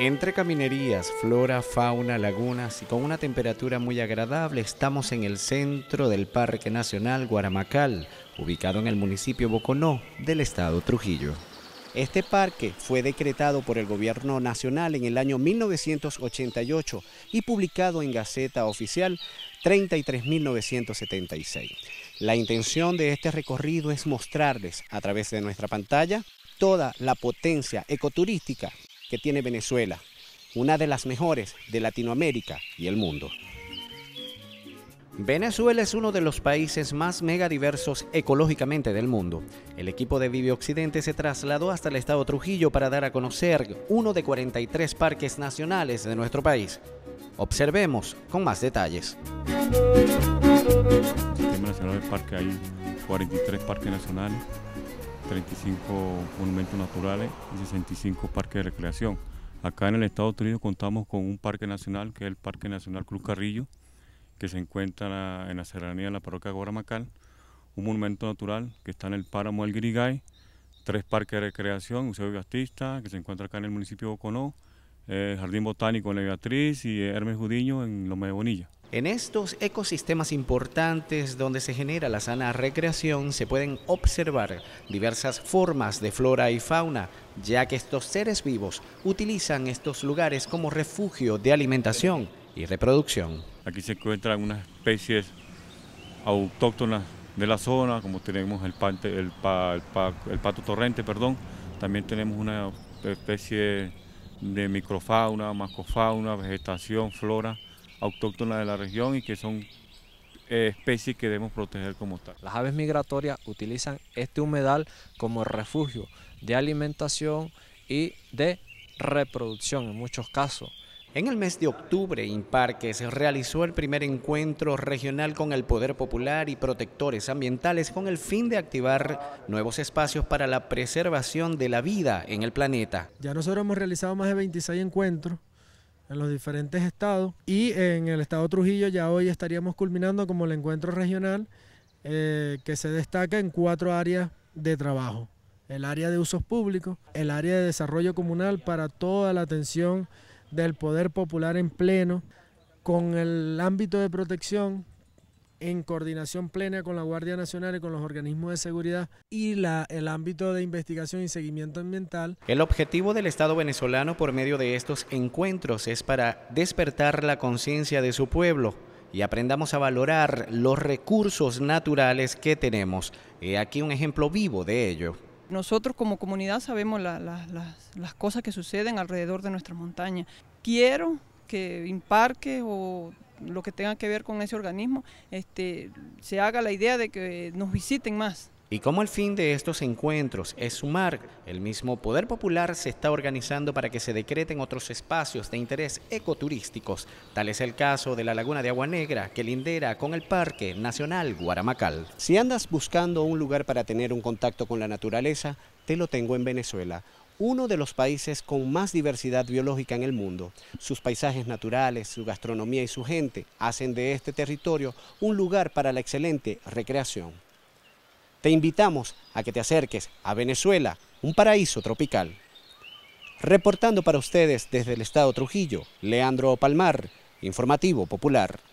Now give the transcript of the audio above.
Entre caminerías, flora, fauna, lagunas y con una temperatura muy agradable estamos en el centro del Parque Nacional Guaramacal, ubicado en el municipio Boconó del estado Trujillo. Este parque fue decretado por el gobierno nacional en el año 1988 y publicado en Gaceta Oficial 33.976. La intención de este recorrido es mostrarles a través de nuestra pantalla toda la potencia ecoturística que tiene Venezuela, una de las mejores de Latinoamérica y el mundo. Venezuela es uno de los países más megadiversos ecológicamente del mundo. El equipo de Vive Occidente se trasladó hasta el estado Trujillo para dar a conocer uno de 43 parques nacionales de nuestro país. Observemos con más detalles. hay 43 parques nacionales, 35 monumentos naturales y 65 parques de recreación. Acá en el Estado de Unidos contamos con un parque nacional, que es el Parque Nacional Cruz Carrillo, que se encuentra en la serranía de la parroquia Guaramacal, un monumento natural que está en el páramo El Grigay, tres parques de recreación, Museo Gastista, que se encuentra acá en el municipio de Boconó, eh, Jardín Botánico en la Beatriz y Hermes Judiño en Loma de Bonilla. En estos ecosistemas importantes donde se genera la sana recreación se pueden observar diversas formas de flora y fauna, ya que estos seres vivos utilizan estos lugares como refugio de alimentación y reproducción. Aquí se encuentran unas especies autóctonas de la zona, como tenemos el, pato torrente, perdón. también tenemos una especie de microfauna, macofauna, vegetación, flora autóctonas de la región y que son eh, especies que debemos proteger como tal. Las aves migratorias utilizan este humedal como refugio de alimentación y de reproducción en muchos casos. En el mes de octubre, en parque se realizó el primer encuentro regional con el Poder Popular y protectores ambientales con el fin de activar nuevos espacios para la preservación de la vida en el planeta. Ya nosotros hemos realizado más de 26 encuentros en los diferentes estados. Y en el estado Trujillo ya hoy estaríamos culminando como el encuentro regional eh, que se destaca en cuatro áreas de trabajo. El área de usos públicos, el área de desarrollo comunal para toda la atención del poder popular en pleno, con el ámbito de protección, en coordinación plena con la Guardia Nacional y con los organismos de seguridad y la, el ámbito de investigación y seguimiento ambiental. El objetivo del Estado venezolano por medio de estos encuentros es para despertar la conciencia de su pueblo y aprendamos a valorar los recursos naturales que tenemos. He aquí un ejemplo vivo de ello. Nosotros como comunidad sabemos las, las cosas que suceden alrededor de nuestra montaña. Quiero que Imparque o lo que tenga que ver con ese organismo, este, se haga la idea de que nos visiten más. Y como el fin de estos encuentros es sumar, el mismo Poder Popular se está organizando para que se decreten otros espacios de interés ecoturísticos. Tal es el caso de la Laguna de Agua Negra, que lindera con el Parque Nacional Guaramacal. Si andas buscando un lugar para tener un contacto con la naturaleza, te lo tengo en Venezuela uno de los países con más diversidad biológica en el mundo. Sus paisajes naturales, su gastronomía y su gente hacen de este territorio un lugar para la excelente recreación. Te invitamos a que te acerques a Venezuela, un paraíso tropical. Reportando para ustedes desde el estado Trujillo, Leandro Palmar, Informativo Popular.